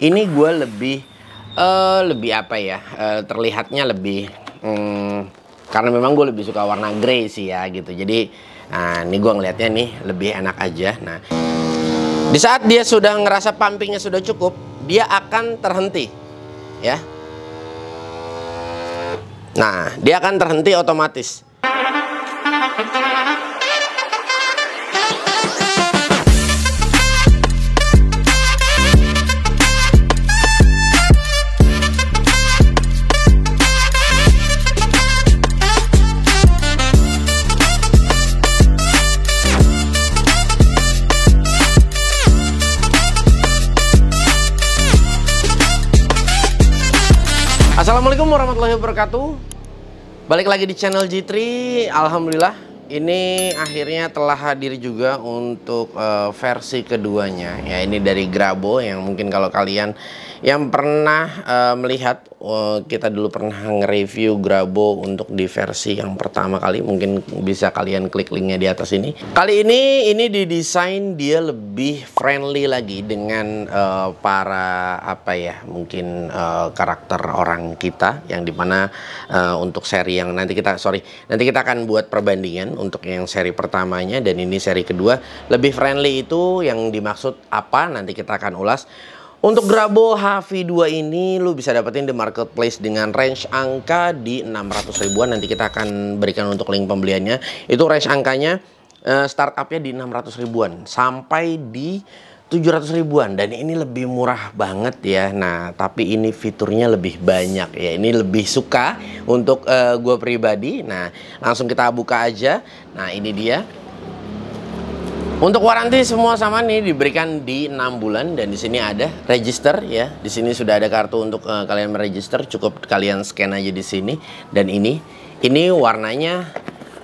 ini gue lebih uh, lebih apa ya uh, terlihatnya lebih um, karena memang gue lebih suka warna grey sih ya gitu jadi nah ini gue ngelihatnya nih lebih enak aja nah di saat dia sudah ngerasa pumpingnya sudah cukup dia akan terhenti ya nah dia akan terhenti otomatis Assalamualaikum warahmatullahi wabarakatuh Balik lagi di channel G3 Alhamdulillah ini akhirnya telah hadir juga untuk uh, versi keduanya ya ini dari Grabo yang mungkin kalau kalian yang pernah uh, melihat Oh, kita dulu pernah nge-review Grabo untuk di versi yang pertama kali mungkin bisa kalian klik linknya di atas ini kali ini ini didesain dia lebih friendly lagi dengan uh, para apa ya mungkin uh, karakter orang kita yang dimana uh, untuk seri yang nanti kita sorry nanti kita akan buat perbandingan untuk yang seri pertamanya dan ini seri kedua lebih friendly itu yang dimaksud apa nanti kita akan ulas untuk Grabo HV2 ini lu bisa dapetin di marketplace dengan range angka di 600 ribuan nanti kita akan berikan untuk link pembeliannya. Itu range angkanya eh, startupnya di 600 ribuan sampai di 700 ribuan dan ini lebih murah banget ya. Nah, tapi ini fiturnya lebih banyak ya. Ini lebih suka untuk uh, eh, gue pribadi. Nah, langsung kita buka aja. Nah, ini dia. Untuk waranti semua sama nih diberikan di 6 bulan dan di sini ada register ya. Di sini sudah ada kartu untuk uh, kalian meregister, cukup kalian scan aja di sini dan ini ini warnanya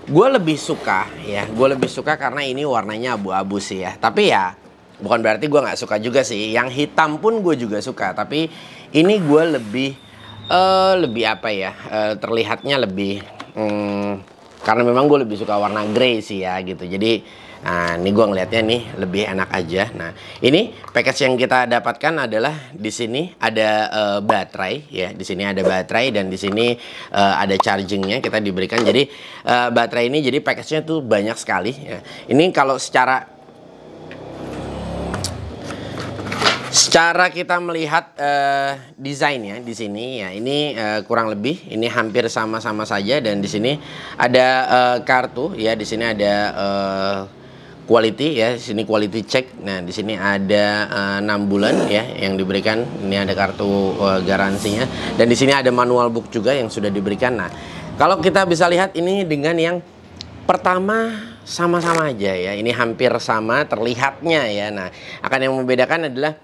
gue lebih suka ya, gue lebih suka karena ini warnanya abu-abu sih ya. Tapi ya bukan berarti gue nggak suka juga sih. Yang hitam pun gue juga suka, tapi ini gue lebih uh, lebih apa ya? Uh, terlihatnya lebih hmm, karena memang gue lebih suka warna grey sih ya gitu. Jadi Nah, ini gua ngelihatnya nih lebih enak aja. Nah, ini package yang kita dapatkan adalah di sini ada uh, baterai ya, di sini ada baterai dan di sini uh, ada chargingnya kita diberikan. Jadi uh, baterai ini jadi package-nya tuh banyak sekali ya. Ini kalau secara secara kita melihat uh, desainnya di sini ya ini uh, kurang lebih ini hampir sama-sama saja dan di sini ada uh, kartu ya di sini ada uh, quality ya sini quality check nah di sini ada eh, enam uh, bulan ya yang diberikan ini ada kartu uh, garansinya dan di sini ada manual book juga yang sudah diberikan nah kalau kita bisa lihat ini dengan yang pertama sama-sama aja ya ini hampir sama terlihatnya ya nah akan yang membedakan adalah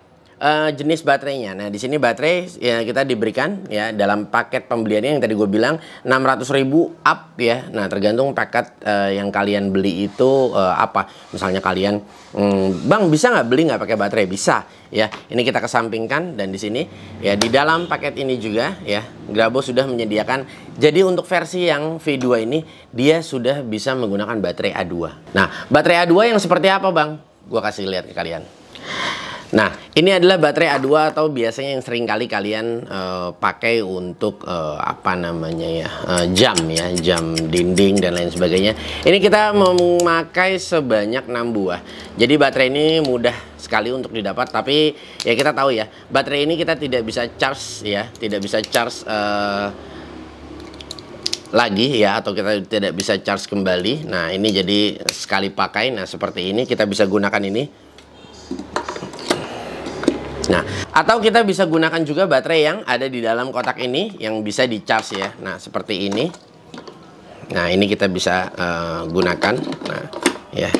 uh, jenis baterainya. Nah, di sini baterai ya kita diberikan ya dalam paket pembeliannya yang tadi gue bilang 600.000 up ya. Nah, tergantung paket uh, yang kalian beli itu uh, apa. Misalnya kalian, hmm, "Bang, bisa nggak beli nggak pakai baterai?" Bisa ya. Ini kita kesampingkan dan di sini ya di dalam paket ini juga ya Grabo sudah menyediakan. Jadi untuk versi yang V2 ini dia sudah bisa menggunakan baterai A2. Nah, baterai A2 yang seperti apa, Bang? Gua kasih lihat ke kalian. Nah, ini adalah baterai A2 atau biasanya yang sering kali kalian uh, pakai untuk uh, apa namanya ya, uh, jam ya, jam dinding dan lain sebagainya. Ini kita memakai sebanyak 6 buah. Jadi baterai ini mudah sekali untuk didapat, tapi ya kita tahu ya, baterai ini kita tidak bisa charge ya, tidak bisa charge uh, lagi ya atau kita tidak bisa charge kembali. Nah, ini jadi sekali pakai. Nah, seperti ini kita bisa gunakan ini Nah, atau kita bisa gunakan juga baterai yang ada di dalam kotak ini yang bisa di charge ya. Nah, seperti ini. Nah, ini kita bisa uh, gunakan. Nah, ya.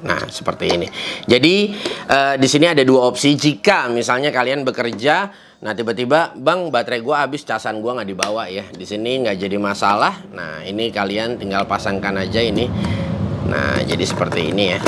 Nah, seperti ini. Jadi, uh, di sini ada dua opsi. Jika misalnya kalian bekerja, nah tiba-tiba, "Bang, baterai gua habis, casan gua nggak dibawa ya." Di sini nggak jadi masalah. Nah, ini kalian tinggal pasangkan aja ini. Nah, jadi seperti ini ya.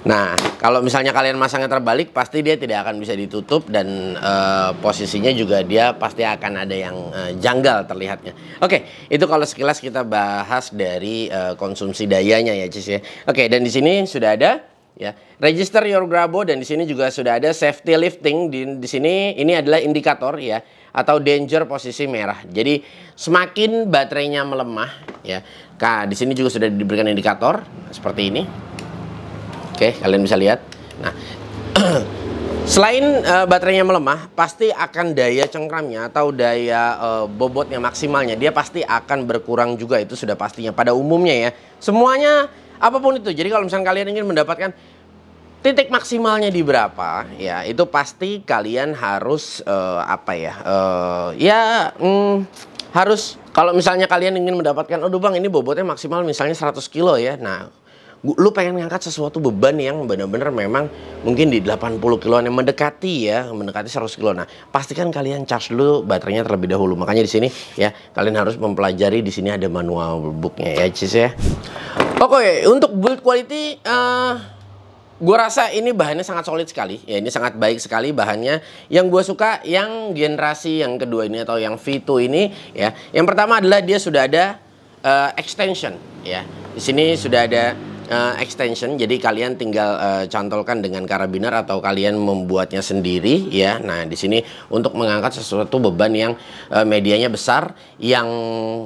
Nah, kalau misalnya kalian masangnya terbalik, pasti dia tidak akan bisa ditutup dan uh, posisinya juga dia pasti akan ada yang uh, janggal terlihatnya. Oke, okay, itu kalau sekilas kita bahas dari uh, konsumsi dayanya ya, Cis ya. Oke, okay, dan di sini sudah ada ya. Register your Grabo dan di sini juga sudah ada safety lifting di di sini ini adalah indikator ya atau danger posisi merah. Jadi semakin baterainya melemah ya. Nah, di sini juga sudah diberikan indikator seperti ini. Oke, okay, kalian bisa lihat. Nah, selain uh, baterainya melemah, pasti akan daya cengkramnya atau daya uh, bobotnya maksimalnya dia pasti akan berkurang juga itu sudah pastinya pada umumnya ya. Semuanya apapun itu. Jadi kalau misalnya kalian ingin mendapatkan titik maksimalnya di berapa ya itu pasti kalian harus uh, apa ya uh, ya mm, harus kalau misalnya kalian ingin mendapatkan aduh bang ini bobotnya maksimal misalnya 100 kilo ya nah lu pengen ngangkat sesuatu beban yang benar-benar memang mungkin di 80 kiloan yang mendekati ya, mendekati 100 kilo. Nah, pastikan kalian charge dulu baterainya terlebih dahulu. Makanya di sini ya, kalian harus mempelajari di sini ada manual booknya ya, cis ya. Oke, okay, untuk build quality uh, eh, gue rasa ini bahannya sangat solid sekali ya ini sangat baik sekali bahannya yang gue suka yang generasi yang kedua ini atau yang V2 ini ya yang pertama adalah dia sudah ada uh, extension ya di sini sudah ada uh, extension jadi kalian tinggal uh, cantolkan dengan karabiner atau kalian membuatnya sendiri ya nah di sini untuk mengangkat sesuatu beban yang uh, medianya besar yang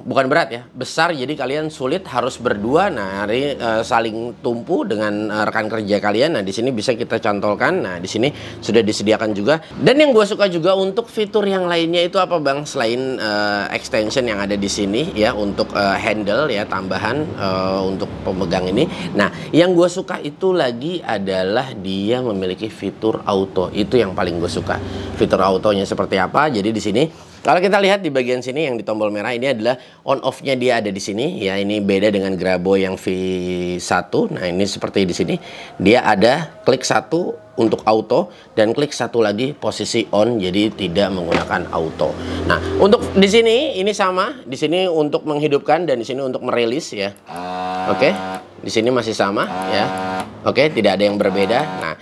bukan berat ya besar jadi kalian sulit harus berdua nah hari uh, saling tumpu dengan uh, rekan kerja kalian nah di sini bisa kita cantolkan nah di sini sudah disediakan juga dan yang gue suka juga untuk fitur yang lainnya itu apa bang selain uh, extension yang ada di sini ya untuk uh, handle ya tambahan uh, untuk pemegang ini Nah, yang gue suka itu lagi adalah dia memiliki fitur auto. Itu yang paling gue suka. Fitur autonya seperti apa? Jadi di sini kalau kita lihat di bagian sini yang di tombol merah ini adalah on off-nya dia ada di sini ya. Ini beda dengan Grabo yang V1. Nah, ini seperti di sini dia ada klik satu untuk auto dan klik satu lagi posisi on jadi tidak menggunakan auto. Nah, untuk di sini ini sama, di sini untuk menghidupkan dan di sini untuk merilis ya. Ah. Oke. Okay? Di sini masih sama ya. Ah. Oke, okay, tidak ada yang berbeda. Nah,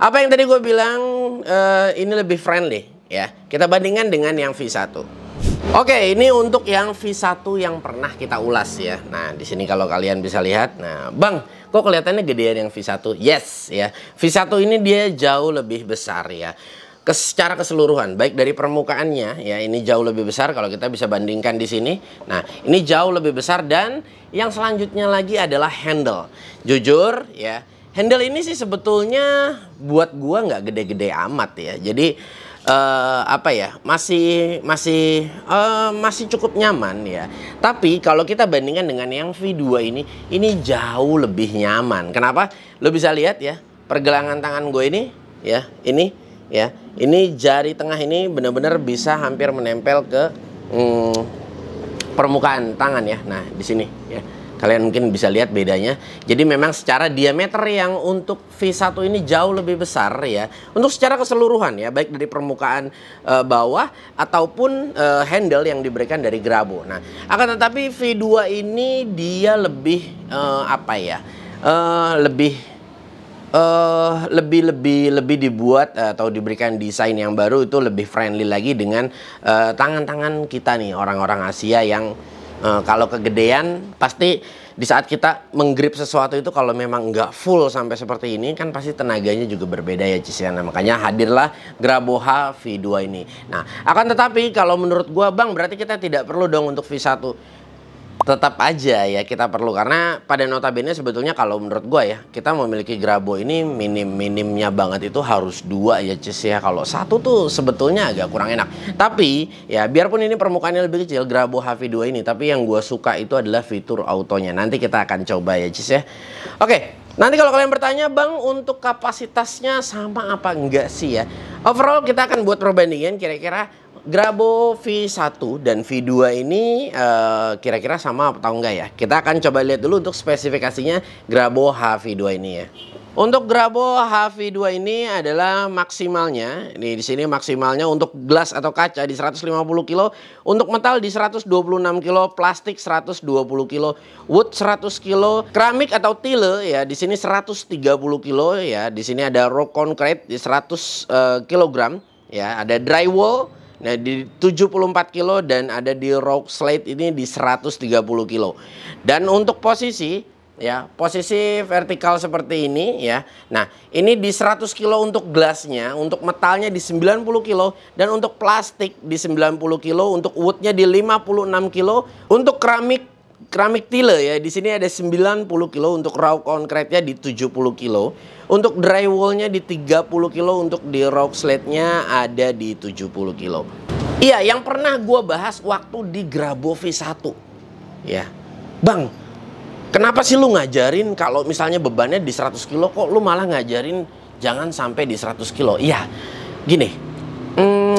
apa yang tadi gue bilang uh, ini lebih friendly ya. Kita bandingkan dengan yang V1. Oke, ini untuk yang V1 yang pernah kita ulas ya. Nah, di sini kalau kalian bisa lihat, nah, Bang, kok kelihatannya gedean yang V1? Yes, ya. V1 ini dia jauh lebih besar ya. Secara keseluruhan, baik dari permukaannya ya, ini jauh lebih besar kalau kita bisa bandingkan di sini. Nah, ini jauh lebih besar dan yang selanjutnya lagi adalah handle. Jujur ya, handle ini sih sebetulnya buat gua nggak gede-gede amat ya. Jadi uh, apa ya masih masih uh, masih cukup nyaman ya tapi kalau kita bandingkan dengan yang V2 ini ini jauh lebih nyaman kenapa lo bisa lihat ya pergelangan tangan gue ini ya ini ya ini jari tengah ini benar-benar bisa hampir menempel ke hmm, permukaan tangan ya nah di sini ya Kalian mungkin bisa lihat bedanya. Jadi memang secara diameter yang untuk V1 ini jauh lebih besar ya. Untuk secara keseluruhan ya, baik dari permukaan e, bawah ataupun e, handle yang diberikan dari Grabo. Nah, akan tetapi V2 ini dia lebih e, apa ya? E, lebih uh, lebih lebih lebih dibuat uh, atau diberikan desain yang baru itu lebih friendly lagi dengan tangan-tangan uh, tangan -tangan kita nih orang-orang Asia yang Uh, kalau kegedean pasti di saat kita menggrip sesuatu itu kalau memang nggak full sampai seperti ini kan pasti tenaganya juga berbeda ya Cisiana makanya hadirlah Graboha V2 ini nah akan tetapi kalau menurut gua Bang berarti kita tidak perlu dong untuk V1 tetap aja ya kita perlu karena pada notabene sebetulnya kalau menurut gue ya kita memiliki grabo ini minim minimnya banget itu harus dua ya cis ya kalau satu tuh sebetulnya agak kurang enak tapi ya biarpun ini permukaannya lebih kecil grabo hv 2 ini tapi yang gue suka itu adalah fitur autonya nanti kita akan coba ya cis ya oke Nanti kalau kalian bertanya, Bang, untuk kapasitasnya sama apa enggak sih ya? Overall kita akan buat perbandingan kira-kira Grabo V1 dan V2 ini eh, kira-kira uh, kira sama atau enggak ya? Kita akan coba lihat dulu untuk spesifikasinya Grabo HV2 ini ya. Untuk Grabo HV2 ini adalah maksimalnya. Ini di sini maksimalnya untuk gelas atau kaca di 150 kilo, untuk metal di 126 kilo, plastik 120 kilo, wood 100 kilo, keramik atau tile ya di sini 130 kilo ya. Di sini ada raw concrete di 100 uh, eh, kilogram ya, ada drywall Nah di 74 kilo dan ada di Rock slide ini di 130 kilo. Dan untuk posisi ya posisi vertikal seperti ini ya. Nah ini di 100 kilo untuk gelasnya, untuk metalnya di 90 kilo dan untuk plastik di 90 kilo, untuk woodnya di 56 kilo, untuk keramik keramik tile ya. Di sini ada 90 kilo untuk raw konkretnya nya di 70 kilo. Untuk drywallnya di 30 kilo, untuk di rock slate-nya ada di 70 kilo. Iya, yang pernah gue bahas waktu di Grabovi 1. Ya. Bang, kenapa sih lu ngajarin kalau misalnya bebannya di 100 kilo kok lu malah ngajarin jangan sampai di 100 kilo? Iya, gini,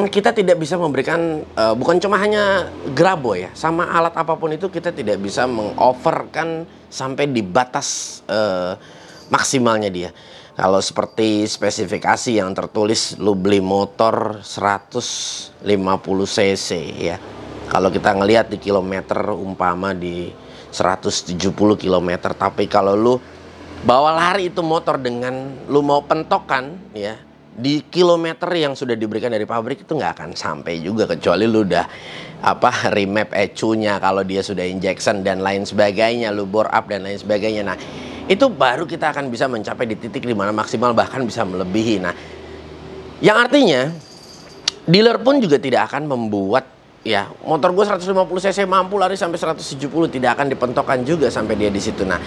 kita tidak bisa memberikan uh, bukan cuma hanya grabo ya, sama alat apapun itu kita tidak bisa mengoverkan sampai di batas uh, maksimalnya dia. Kalau seperti spesifikasi yang tertulis lu beli motor 150 cc ya. Kalau kita ngelihat di kilometer umpama di 170 km tapi kalau lu bawa lari itu motor dengan lu mau pentokan ya di kilometer yang sudah diberikan dari pabrik itu nggak akan sampai juga kecuali lu udah apa remap ecunya kalau dia sudah injection dan lain sebagainya lu bore up dan lain sebagainya nah itu baru kita akan bisa mencapai di titik dimana maksimal bahkan bisa melebihi nah yang artinya dealer pun juga tidak akan membuat ya motor gue 150 cc mampu lari sampai 170 tidak akan dipentokkan juga sampai dia di situ nah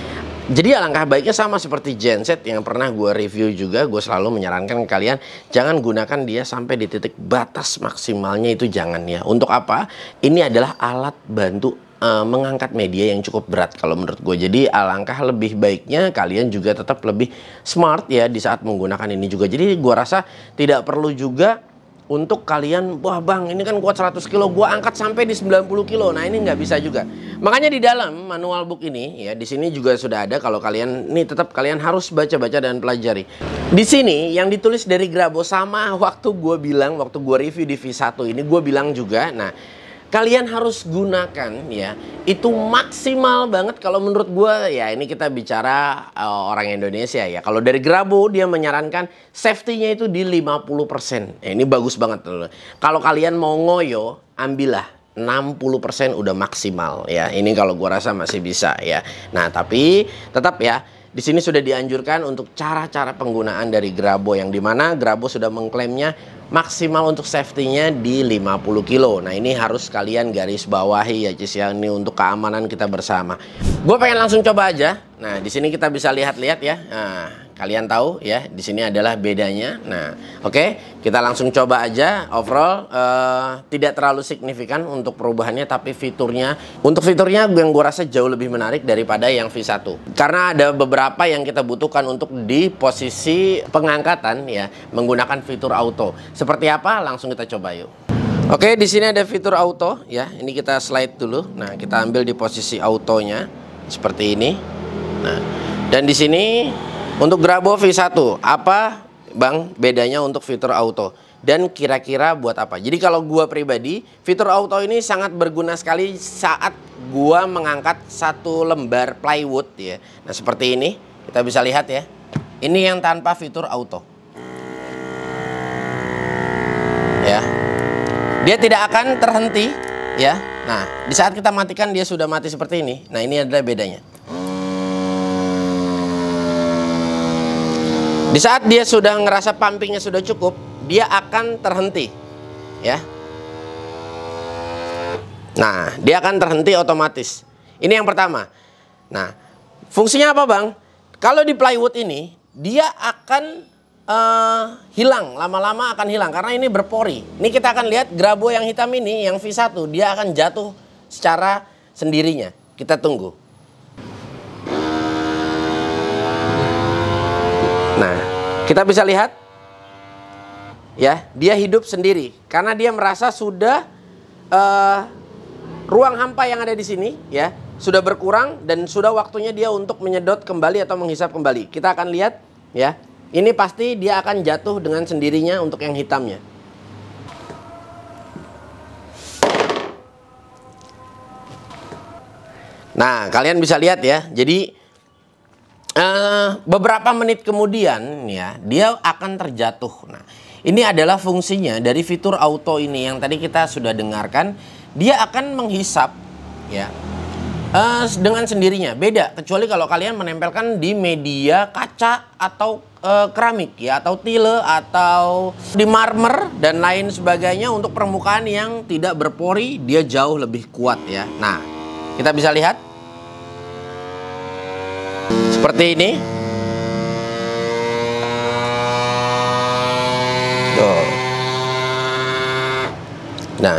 jadi alangkah ya baiknya sama seperti genset yang pernah gue review juga, gue selalu menyarankan ke kalian jangan gunakan dia sampai di titik batas maksimalnya itu jangan ya. Untuk apa? Ini adalah alat bantu uh, mengangkat media yang cukup berat kalau menurut gue. Jadi alangkah lebih baiknya kalian juga tetap lebih smart ya di saat menggunakan ini juga. Jadi gue rasa tidak perlu juga untuk kalian, wah bang ini kan kuat 100 kilo, gua angkat sampai di 90 kilo. Nah ini nggak bisa juga. Makanya di dalam manual book ini, ya di sini juga sudah ada kalau kalian, ini tetap kalian harus baca-baca dan pelajari. Di sini yang ditulis dari Grabo sama waktu gue bilang, waktu gue review di V1 ini gue bilang juga, nah kalian harus gunakan ya itu maksimal banget kalau menurut gue ya ini kita bicara uh, orang Indonesia ya kalau dari Grabo dia menyarankan safety-nya itu di 50% ya, eh, ini bagus banget loh kalau kalian mau ngoyo ambillah 60% udah maksimal ya ini kalau gue rasa masih bisa ya nah tapi tetap ya di sini sudah dianjurkan untuk cara-cara penggunaan dari Grabo yang dimana Grabo sudah mengklaimnya maksimal untuk safety-nya di 50 kilo. Nah ini harus kalian garis bawahi ya Cis ya, ini untuk keamanan kita bersama. Gue pengen langsung coba aja, Nah, di sini kita bisa lihat-lihat ya. Nah, kalian tahu ya, di sini adalah bedanya. Nah, oke, okay, kita langsung coba aja. Overall uh, tidak terlalu signifikan untuk perubahannya tapi fiturnya untuk fiturnya yang gue rasa jauh lebih menarik daripada yang V1. Karena ada beberapa yang kita butuhkan untuk di posisi pengangkatan ya, menggunakan fitur auto. Seperti apa? Langsung kita coba yuk. Oke, okay, di sini ada fitur auto ya. Ini kita slide dulu. Nah, kita ambil di posisi autonya seperti ini. Nah, dan di sini untuk Bravo V1 apa Bang bedanya untuk fitur auto dan kira-kira buat apa? Jadi kalau gua pribadi, fitur auto ini sangat berguna sekali saat gua mengangkat satu lembar plywood ya. Nah, seperti ini. Kita bisa lihat ya. Ini yang tanpa fitur auto. Ya. Dia tidak akan terhenti ya. Nah, di saat kita matikan dia sudah mati seperti ini. Nah, ini adalah bedanya. Di saat dia sudah ngerasa pumpingnya sudah cukup, dia akan terhenti. Ya. Nah, dia akan terhenti otomatis. Ini yang pertama. Nah, fungsinya apa, Bang? Kalau di plywood ini, dia akan uh, hilang, lama-lama akan hilang karena ini berpori. Ini kita akan lihat grabo yang hitam ini yang V1, dia akan jatuh secara sendirinya. Kita tunggu. Kita bisa lihat ya, dia hidup sendiri karena dia merasa sudah uh, ruang hampa yang ada di sini ya, sudah berkurang dan sudah waktunya dia untuk menyedot kembali atau menghisap kembali. Kita akan lihat ya. Ini pasti dia akan jatuh dengan sendirinya untuk yang hitamnya. Nah, kalian bisa lihat ya. Jadi Eh, beberapa menit kemudian ya dia akan terjatuh. Nah, ini adalah fungsinya dari fitur auto ini yang tadi kita sudah dengarkan. Dia akan menghisap ya uh, dengan sendirinya. Beda kecuali kalau kalian menempelkan di media kaca atau uh, keramik ya atau tile atau di marmer dan lain sebagainya untuk permukaan yang tidak berpori dia jauh lebih kuat ya. Nah, kita bisa lihat seperti ini tuh nah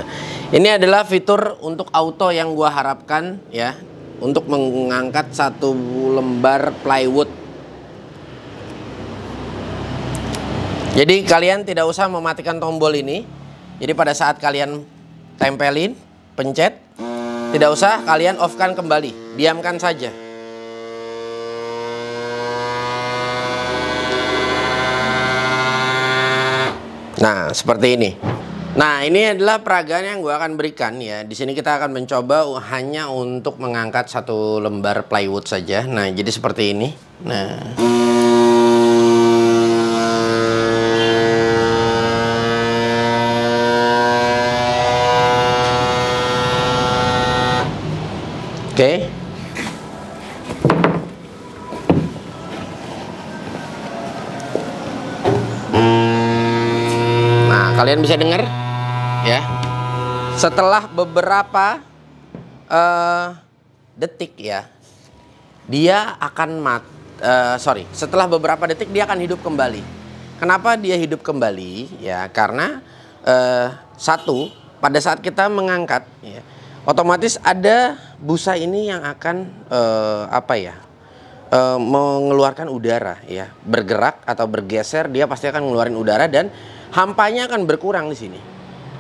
ini adalah fitur untuk auto yang gua harapkan ya untuk mengangkat satu lembar plywood jadi kalian tidak usah mematikan tombol ini jadi pada saat kalian tempelin pencet tidak usah kalian off kan kembali diamkan saja Nah, seperti ini. Nah, ini adalah peragaan yang gue akan berikan ya. Di sini kita akan mencoba hanya untuk mengangkat satu lembar plywood saja. Nah, jadi seperti ini. Nah. kalian bisa dengar ya setelah beberapa uh, detik ya dia akan mat uh, sorry setelah beberapa detik dia akan hidup kembali kenapa dia hidup kembali ya karena uh, satu pada saat kita mengangkat ya, otomatis ada busa ini yang akan uh, apa ya E, mengeluarkan udara ya bergerak atau bergeser dia pasti akan ngeluarin udara dan hampanya akan berkurang di sini.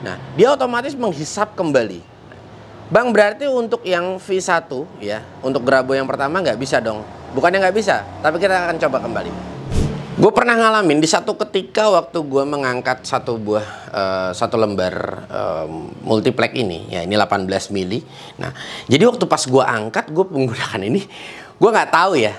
Nah, dia otomatis menghisap kembali. Bang, berarti untuk yang V1 ya, untuk grabo yang pertama nggak bisa dong. Bukannya nggak bisa, tapi kita akan coba kembali. Gue pernah ngalamin di satu ketika waktu gue mengangkat satu buah uh, satu lembar uh, eh, multiplex ini, ya ini 18 mili. Nah, jadi waktu pas gue angkat, gue menggunakan ini, gue nggak tahu ya,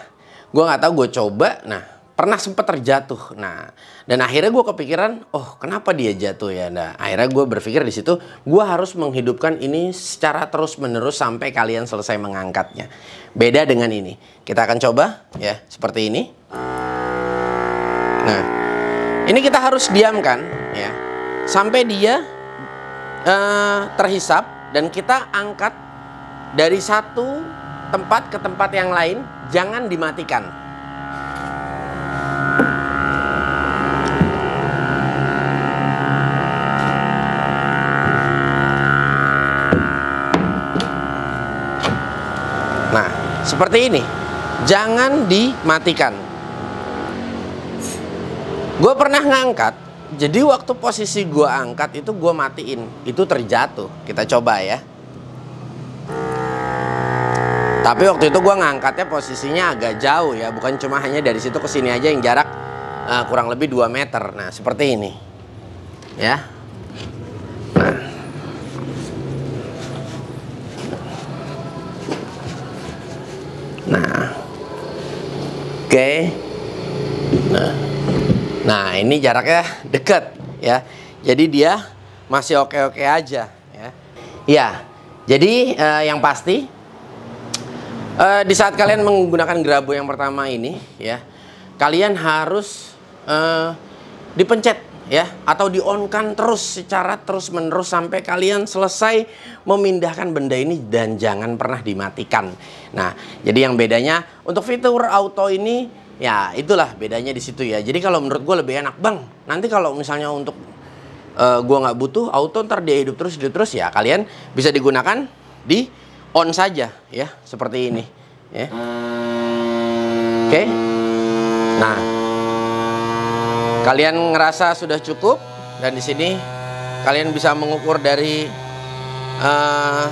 gue nggak tahu gue coba. Nah, pernah sempat terjatuh. Nah, dan akhirnya gue kepikiran, oh kenapa dia jatuh ya? Nah, akhirnya gue berpikir di situ, gue harus menghidupkan ini secara terus menerus sampai kalian selesai mengangkatnya. Beda dengan ini. Kita akan coba ya, seperti ini. Nah, ini kita harus diamkan ya, sampai dia uh, terhisap dan kita angkat dari satu tempat ke tempat yang lain, jangan dimatikan. seperti ini jangan dimatikan gue pernah ngangkat jadi waktu posisi gue angkat itu gue matiin itu terjatuh kita coba ya tapi waktu itu gue ngangkatnya posisinya agak jauh ya bukan cuma hanya dari situ ke sini aja yang jarak uh, kurang lebih 2 meter nah seperti ini ya Oke, nah nah ini jaraknya dekat ya jadi dia masih oke oke aja ya ya jadi eh, yang pasti eh, di saat kalian menggunakan grabo yang pertama ini ya kalian harus eh, dipencet ya atau di kan terus secara terus menerus sampai kalian selesai memindahkan benda ini dan jangan pernah dimatikan. Nah, jadi yang bedanya untuk fitur auto ini ya itulah bedanya di situ ya. Jadi kalau menurut gue lebih enak bang. Nanti kalau misalnya untuk uh, eh, gue nggak butuh auto ntar dia hidup terus hidup terus ya kalian bisa digunakan di on saja ya seperti ini ya. Eh. Oke. Okay? Nah. Kalian ngerasa sudah cukup dan di sini kalian bisa mengukur dari uh,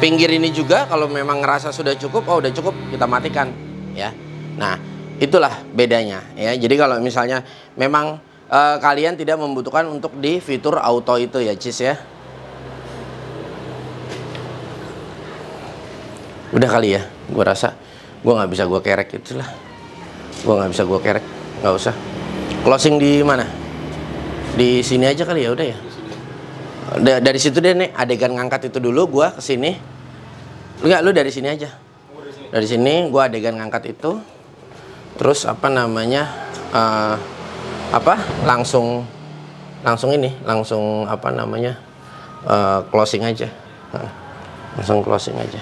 pinggir ini juga kalau memang ngerasa sudah cukup, oh udah cukup kita matikan ya. Nah, itulah bedanya ya. Jadi kalau misalnya memang uh, kalian tidak membutuhkan untuk di fitur auto itu ya, Cis ya. Udah kali ya, gue rasa gue nggak bisa gue kerek itulah. Gue nggak bisa gue kerek, nggak usah closing di mana di sini aja kali ya udah ya D dari situ deh nih adegan ngangkat itu dulu gua ke sini enggak lu dari sini aja dari sini gua adegan ngangkat itu terus apa namanya uh, apa langsung langsung ini langsung apa namanya uh, closing aja uh, langsung closing aja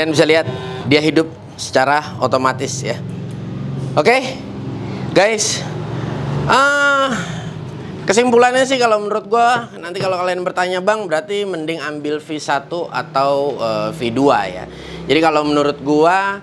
kalian bisa lihat dia hidup secara otomatis ya oke okay? guys uh, kesimpulannya sih kalau menurut gua nanti kalau kalian bertanya bang berarti mending ambil V1 atau uh, eh, V2 ya jadi kalau menurut gua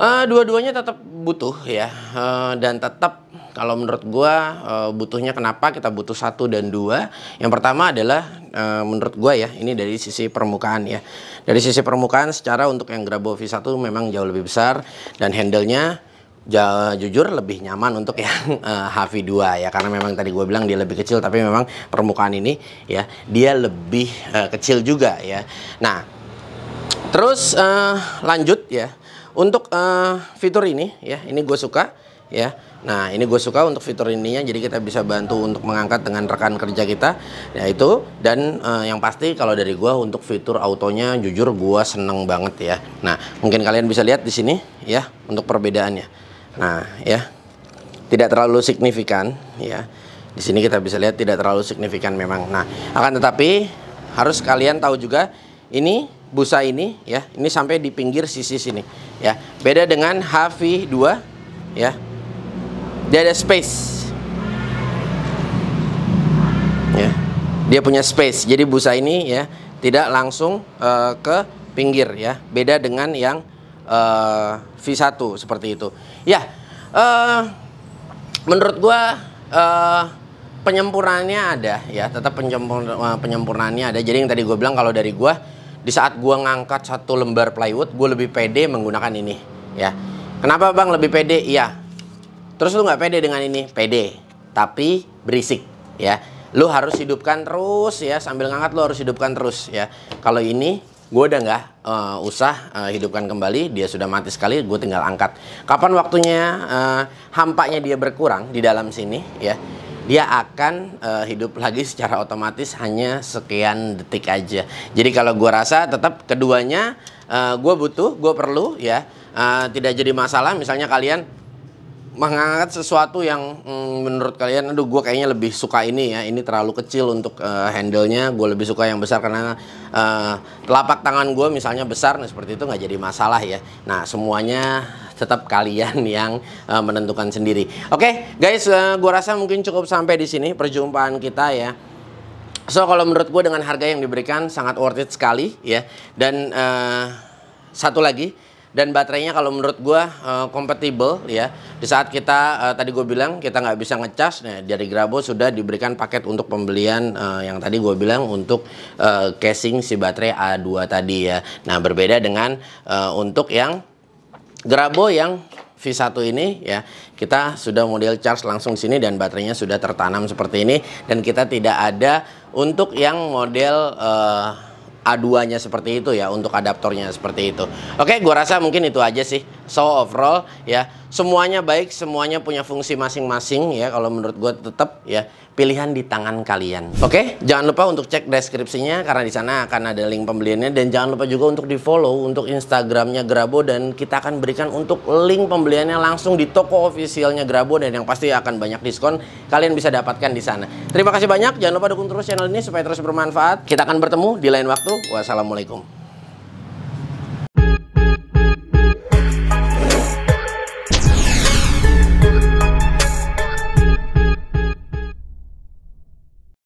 uh, dua-duanya tetap butuh ya uh, dan tetap kalau menurut gue eh, butuhnya kenapa kita butuh satu dan dua yang pertama adalah eh, menurut gue ya ini dari sisi permukaan ya dari sisi permukaan secara untuk yang Grabo V1 memang jauh lebih besar dan handlenya jauh jujur lebih nyaman untuk yang uh, eh, HV2 ya karena memang tadi gue bilang dia lebih kecil tapi memang permukaan ini ya dia lebih kecil juga ya nah terus lanjut ya untuk uh, fitur ini ya ini gue suka ya. Nah, ini gue suka untuk fitur ininya jadi kita bisa bantu untuk mengangkat dengan rekan kerja kita yaitu dan uh, yang pasti kalau dari gue untuk fitur autonya jujur gue seneng banget ya. Nah, mungkin kalian bisa lihat di sini ya untuk perbedaannya. Nah, ya. Tidak terlalu signifikan ya. Di sini kita bisa lihat tidak terlalu signifikan memang. Nah, akan tetapi harus kalian tahu juga ini busa ini ya, ini sampai di pinggir sisi sini ya. Beda dengan HV2 ya dia ada space ya dia punya space jadi busa ini ya tidak langsung uh, ke pinggir ya beda dengan yang uh, eh, V1 seperti itu ya uh, menurut gua uh, penyempurnaannya ada ya tetap penyempur penyempurnaannya ada jadi yang tadi gue bilang kalau dari gua di saat gue ngangkat satu lembar plywood gue lebih pede menggunakan ini ya kenapa bang lebih pede iya Terus lu nggak pede dengan ini? Pede, tapi berisik ya. Lu harus hidupkan terus ya sambil ngangkat lu harus hidupkan terus ya. Kalau ini gue udah nggak uh, usah uh, hidupkan kembali, dia sudah mati sekali, gue tinggal angkat. Kapan waktunya uh, hampanya dia berkurang di dalam sini ya? Dia akan uh, hidup lagi secara otomatis hanya sekian detik aja. Jadi kalau gue rasa tetap keduanya uh, gue butuh, gue perlu ya. Uh, tidak jadi masalah misalnya kalian mengangkat sesuatu yang mm, menurut kalian aduh gue kayaknya lebih suka ini ya ini terlalu kecil untuk uh, handle-nya gue lebih suka yang besar karena uh, telapak tangan gue misalnya besar nah seperti itu nggak jadi masalah ya nah semuanya tetap kalian yang uh, menentukan sendiri oke okay, guys uh, gue rasa mungkin cukup sampai di sini perjumpaan kita ya so kalau menurut gue dengan harga yang diberikan sangat worth it sekali ya dan uh, satu lagi dan baterainya kalau menurut gue uh, compatible ya di saat kita uh, tadi gue bilang kita nggak bisa ngecas nah dari Grabo sudah diberikan paket untuk pembelian uh, yang tadi gue bilang untuk uh, casing si baterai A2 tadi ya nah berbeda dengan uh, untuk yang Grabo yang V1 ini ya kita sudah model charge langsung sini dan baterainya sudah tertanam seperti ini dan kita tidak ada untuk yang model uh, A2-nya seperti itu ya untuk adaptornya seperti itu. Oke, gua rasa mungkin itu aja sih. So overall ya, semuanya baik, semuanya punya fungsi masing-masing ya kalau menurut gua tetap ya pilihan di tangan kalian. Oke, okay? jangan lupa untuk cek deskripsinya karena di sana akan ada link pembeliannya dan jangan lupa juga untuk di-follow untuk Instagramnya Grabo dan kita akan berikan untuk link pembeliannya langsung di toko ofisialnya Grabo dan yang pasti akan banyak diskon kalian bisa dapatkan di sana. Terima kasih banyak, jangan lupa dukung terus channel ini supaya terus bermanfaat. Kita akan bertemu di lain waktu. Wassalamualaikum.